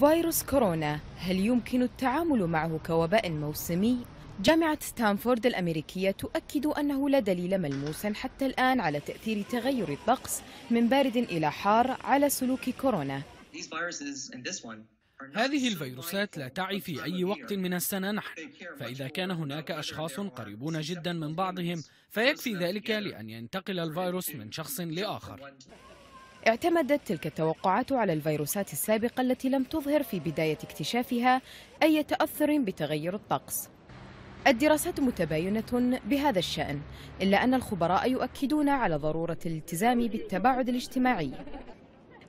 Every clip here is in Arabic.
فيروس كورونا هل يمكن التعامل معه كوباء موسمي؟ جامعة ستانفورد الأمريكية تؤكد أنه لا دليل ملموس حتى الآن على تأثير تغير الطقس من بارد إلى حار على سلوك كورونا هذه الفيروسات لا تعي في أي وقت من السنة نحن فإذا كان هناك أشخاص قريبون جدا من بعضهم فيكفي ذلك لأن ينتقل الفيروس من شخص لآخر اعتمدت تلك التوقعات على الفيروسات السابقة التي لم تظهر في بداية اكتشافها أي تأثر بتغير الطقس الدراسات متباينة بهذا الشأن إلا أن الخبراء يؤكدون على ضرورة الالتزام بالتباعد الاجتماعي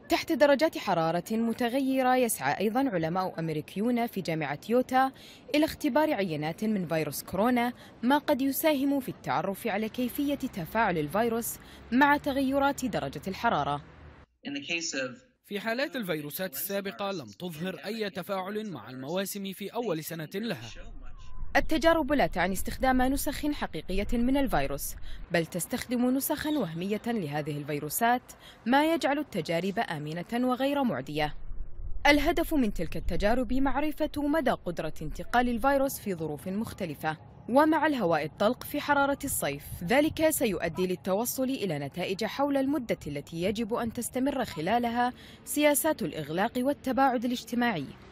تحت درجات حرارة متغيرة يسعى أيضا علماء أمريكيون في جامعة يوتا إلى اختبار عينات من فيروس كورونا ما قد يساهم في التعرف على كيفية تفاعل الفيروس مع تغيرات درجة الحرارة في حالات الفيروسات السابقة لم تظهر أي تفاعل مع المواسم في أول سنة لها التجارب لا تعني استخدام نسخ حقيقية من الفيروس بل تستخدم نسخا وهمية لهذه الفيروسات ما يجعل التجارب آمنة وغير معدية الهدف من تلك التجارب معرفة مدى قدرة انتقال الفيروس في ظروف مختلفة ومع الهواء الطلق في حرارة الصيف ذلك سيؤدي للتوصل إلى نتائج حول المدة التي يجب أن تستمر خلالها سياسات الإغلاق والتباعد الاجتماعي